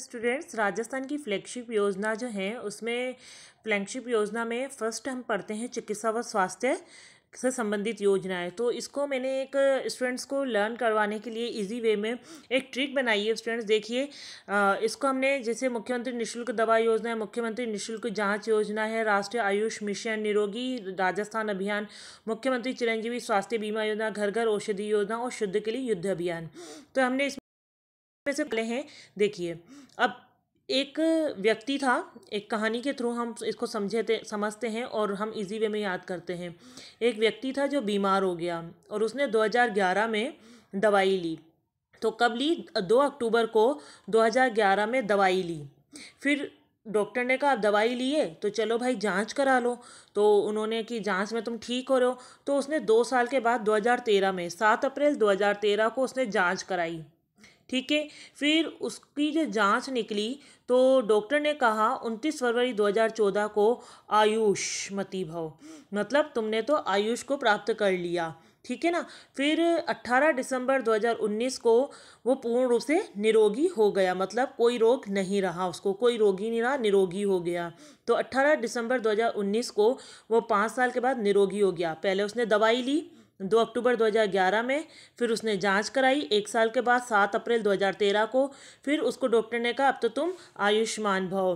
students Rajasthan की flagship योजना जो है उसमें फ्लैगशिप योजना में फर्स्ट हम पढ़ते हैं चिकित्सा व स्वास्थ्य से संबंधित योजनाएं तो इसको मैंने एक स्टूडेंट्स को लर्न करवाने के लिए इजी वे में एक ट्रिक बनाई है स्टूडेंट्स देखिए इसको हमने जैसे मुख्यमंत्री निशुल्क दवा योजना है मुख्यमंत्री निशुल्क जांच योजना है राष्ट्रीय आयुष मिशन निरोगी राजस्थान अभियान मुख्यमंत्री चिरंजीवी स्वास्थ्य बीमा योजना घर घर औषधि योजना और शुद्ध के लिए युद्ध अभियान तो हमने में से पहले हैं देखिए अब एक व्यक्ति था एक कहानी के थ्रू हम इसको समझे समझते हैं और हम इजी वे में याद करते हैं एक व्यक्ति था जो बीमार हो गया और उसने 2011 में दवाई ली तो कब ली दो अक्टूबर को 2011 में दवाई ली फिर डॉक्टर ने कहा आप दवाई लिए तो चलो भाई जांच करा लो तो उन्होंने कि जांच में तुम ठीक हो रहे हो तो उसने दो साल के बाद 2013 में सात अप्रैल 2013 को उसने जांच कराई ठीक है फिर उसकी जो जांच निकली तो डॉक्टर ने कहा 29 फरवरी 2014 को आयुष मती भव मतलब तुमने तो आयुष को प्राप्त कर लिया ठीक है ना फिर 18 दिसंबर 2019 को वो पूर्ण रूप से निरोगी हो गया मतलब कोई रोग नहीं रहा उसको कोई रोगी नहीं रहा निरोगी हो गया तो 18 दिसंबर 2019 को वो पाँच साल के बाद निरोगी हो गया पहले उसने दवाई ली दो अक्टूबर 2011 में फिर उसने जांच कराई एक साल के बाद सात अप्रैल 2013 को फिर उसको डॉक्टर ने कहा अब तो तुम आयुष्मान भव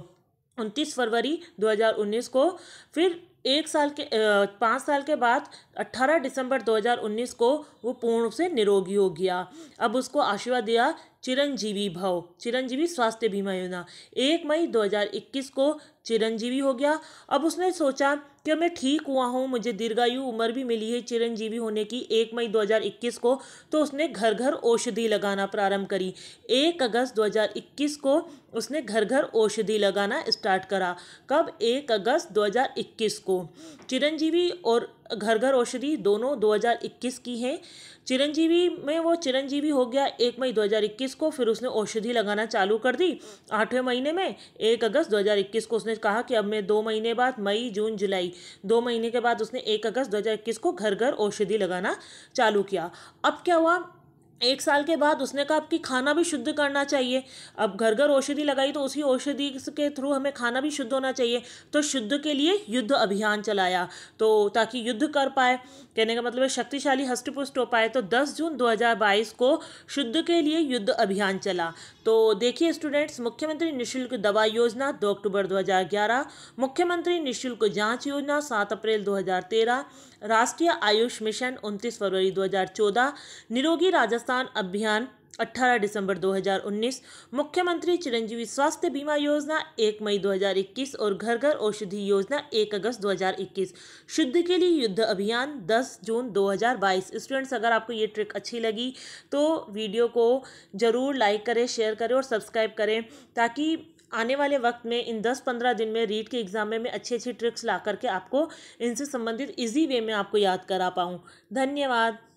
उनतीस फरवरी 2019 को फिर एक साल के पाँच साल के बाद 18 दिसंबर 2019 को वो पूर्ण से निरोगी हो गया अब उसको आशीर्वाद दिया चिरंजीवी भव चिरंजीवी स्वास्थ्य बीमा योजना एक मई 2021 को चिरंजीवी हो गया अब उसने सोचा कि मैं ठीक हुआ हूँ मुझे दीर्घायु उम्र भी मिली है चिरंजीवी होने की एक मई 2021 को तो उसने घर घर औषधि लगाना प्रारंभ करी एक अगस्त 2021 को उसने घर घर औषधि लगाना स्टार्ट करा कब एक अगस्त 2021 को चिरंजीवी और घर घर औषधि दोनों 2021 की हैं चिरंजीवी में वो चिरंजीवी हो गया एक मई 2021 को फिर उसने औषधि लगाना चालू कर दी आठवें महीने में एक अगस्त 2021 को उसने कहा कि अब मैं दो महीने बाद मई जून जुलाई दो महीने के बाद उसने एक अगस्त 2021 को घर घर औषधि लगाना चालू किया अब क्या हुआ एक साल के बाद उसने कहा कि खाना भी शुद्ध करना चाहिए अब घर घर औषधि लगाई तो उसी औषधि के थ्रू हमें खाना भी शुद्ध होना चाहिए तो शुद्ध के लिए युद्ध अभियान चलाया तो ताकि युद्ध कर पाए कहने का मतलब है शक्तिशाली हस्तपुष्ट हो पाए तो 10 जून 2022 को शुद्ध के लिए युद्ध अभियान चला तो देखिए स्टूडेंट्स मुख्यमंत्री निःशुल्क दवा योजना दो अक्टूबर दो मुख्यमंत्री निःशुल्क जाँच योजना सात अप्रैल दो राष्ट्रीय आयुष मिशन उनतीस फरवरी दो निरोगी राजस्थान राजस्थान अभियान 18 दिसंबर 2019 मुख्यमंत्री चिरंजीवी स्वास्थ्य बीमा योजना 1 मई 2021 और घर घर औषधि योजना 1 अगस्त 2021 शुद्ध के लिए युद्ध अभियान 10 जून 2022 स्टूडेंट्स अगर आपको ये ट्रिक अच्छी लगी तो वीडियो को ज़रूर लाइक करें शेयर करें और सब्सक्राइब करें ताकि आने वाले वक्त में इन 10-15 दिन में रीट के एग्ज़ाम में अच्छी अच्छी ट्रिक्स ला करके आपको इनसे संबंधित इजी वे में आपको याद करा पाऊँ धन्यवाद